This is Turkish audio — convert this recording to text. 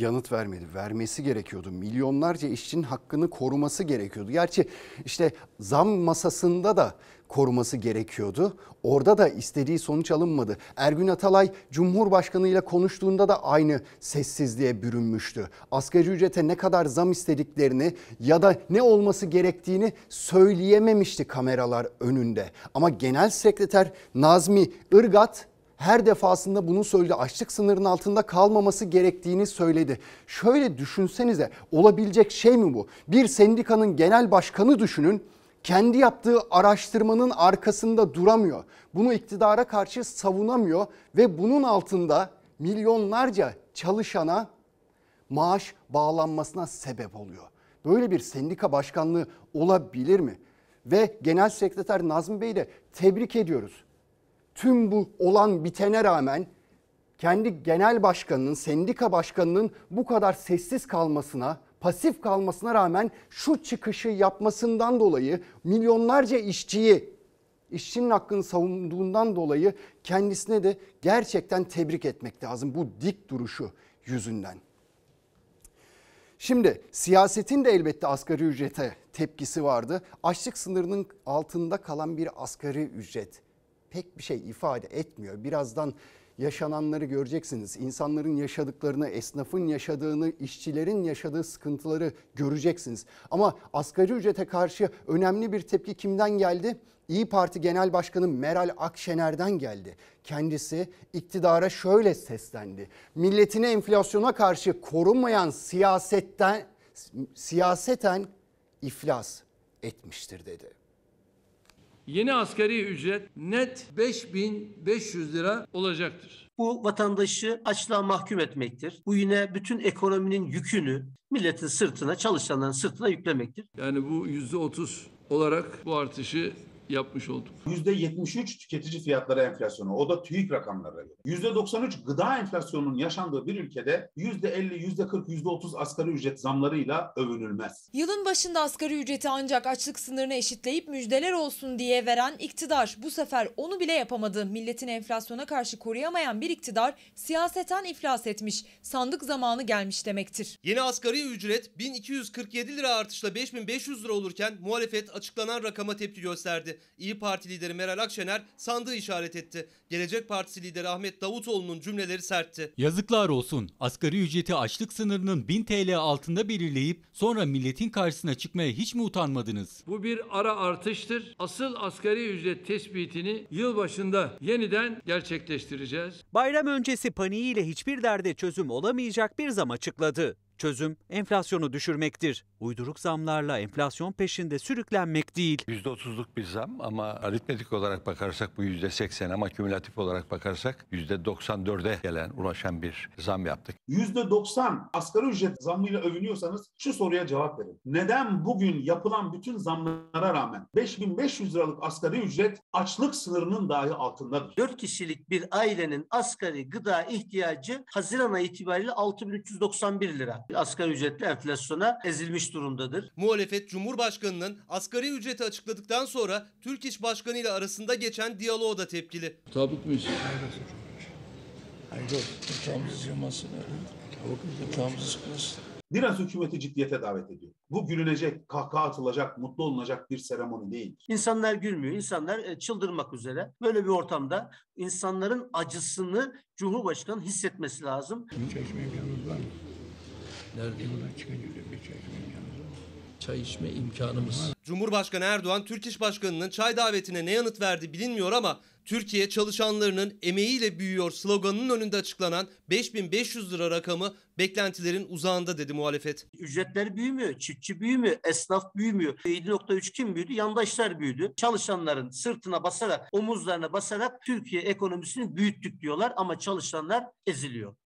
yanıt vermedi. Vermesi gerekiyordu. Milyonlarca işçinin hakkını koruması gerekiyordu. Gerçi işte zam masasında da koruması gerekiyordu. Orada da istediği sonuç alınmadı. Ergün Atalay Cumhurbaşkanı ile konuştuğunda da aynı sessizliğe bürünmüştü. Asgari ücrete ne kadar zam istediklerini ya da ne olması gerektiğini söyleyememişti kameralar önünde. Ama Genel Sekreter Nazmi Irgat her defasında bunu söyledi. Açlık sınırının altında kalmaması gerektiğini söyledi. Şöyle düşünsenize olabilecek şey mi bu? Bir sendikanın genel başkanı düşünün kendi yaptığı araştırmanın arkasında duramıyor. Bunu iktidara karşı savunamıyor ve bunun altında milyonlarca çalışana maaş bağlanmasına sebep oluyor. Böyle bir sendika başkanlığı olabilir mi? Ve Genel Sekreter Nazmi Bey'i de tebrik ediyoruz tüm bu olan bitene rağmen kendi genel başkanının, sendika başkanının bu kadar sessiz kalmasına, pasif kalmasına rağmen şu çıkışı yapmasından dolayı milyonlarca işçiyi, işçinin hakkını savunduğundan dolayı kendisine de gerçekten tebrik etmek lazım bu dik duruşu yüzünden. Şimdi siyasetin de elbette asgari ücrete tepkisi vardı. Açlık sınırının altında kalan bir asgari ücret pek bir şey ifade etmiyor. Birazdan yaşananları göreceksiniz. İnsanların yaşadıklarını, esnafın yaşadığını, işçilerin yaşadığı sıkıntıları göreceksiniz. Ama asgari ücrete karşı önemli bir tepki kimden geldi? İyi Parti Genel Başkanı Meral Akşener'den geldi. Kendisi iktidara şöyle seslendi. Milletini enflasyona karşı korunmayan siyasetten siyaseten iflas etmiştir dedi yeni asgari ücret net 5500 lira olacaktır. Bu vatandaşı açlığa mahkum etmektir. Bu yine bütün ekonominin yükünü milletin sırtına, çalışanların sırtına yüklemektir. Yani bu yüzde otuz olarak bu artışı yapmış olduk. %73 tüketici fiyatları enflasyonu. O da TÜİK rakamlarına göre. %93 gıda enflasyonunun yaşandığı bir ülkede %50, %40, %30 asgari ücret zamlarıyla övünülmez. Yılın başında asgari ücreti ancak açlık sınırını eşitleyip müjdeler olsun diye veren iktidar bu sefer onu bile yapamadı. Milletin enflasyona karşı koruyamayan bir iktidar siyaseten iflas etmiş. Sandık zamanı gelmiş demektir. Yeni asgari ücret 1247 lira artışla 5500 lira olurken muhalefet açıklanan rakama tepki gösterdi. İyi Parti lideri Meral Akşener sandığı işaret etti. Gelecek Partisi lideri Ahmet Davutoğlu'nun cümleleri sertti. Yazıklar olsun. Asgari ücreti açlık sınırının 1000 TL altında belirleyip sonra milletin karşısına çıkmaya hiç mi utanmadınız? Bu bir ara artıştır. Asıl asgari ücret tespitini yılbaşında yeniden gerçekleştireceğiz. Bayram öncesi paniğiyle hiçbir derde çözüm olamayacak bir zam açıkladı. Çözüm enflasyonu düşürmektir. Uyduruk zamlarla enflasyon peşinde sürüklenmek değil. %30'luk bir zam ama aritmetik olarak bakarsak bu %80 ama kümülatif olarak bakarsak %94'e gelen ulaşan bir zam yaptık. %90 asgari ücret zammıyla övünüyorsanız şu soruya cevap verin. Neden bugün yapılan bütün zamlara rağmen 5500 liralık asgari ücret açlık sınırının dahi altındadır? 4 kişilik bir ailenin asgari gıda ihtiyacı Haziran'a itibariyle 6391 lira asgari ücretli enflasyona ezilmiş durumdadır. Muhalefet Cumhurbaşkanı'nın asgari ücreti açıkladıktan sonra Türk İş Başkanı ile arasında geçen diyaloğa da tepkili. Tabut muyuz? Hayır, uçağımızı yılmasın. Uçağımızı sıkmasın. Biraz hükümeti ciddiyete davet ediyor. Bu gülünecek, kahkaha atılacak, mutlu olunacak bir seremoni değil. İnsanlar gülmüyor, insanlar e, çıldırmak üzere. Böyle bir ortamda insanların acısını Cumhurbaşkanı hissetmesi lazım. Çeşmeyi bir var mı? Nerede? Çay içme imkanımız. Cumhurbaşkanı Erdoğan Türk İş Başkanı'nın çay davetine ne yanıt verdi bilinmiyor ama Türkiye çalışanlarının emeğiyle büyüyor sloganının önünde açıklanan 5500 lira rakamı beklentilerin uzağında dedi muhalefet. Ücretler büyümüyor, çiftçi büyümüyor, esnaf büyümüyor. 7.3 kim büyüdü? Yandaşlar büyüdü. Çalışanların sırtına basarak, omuzlarına basarak Türkiye ekonomisini büyüttük diyorlar ama çalışanlar eziliyor.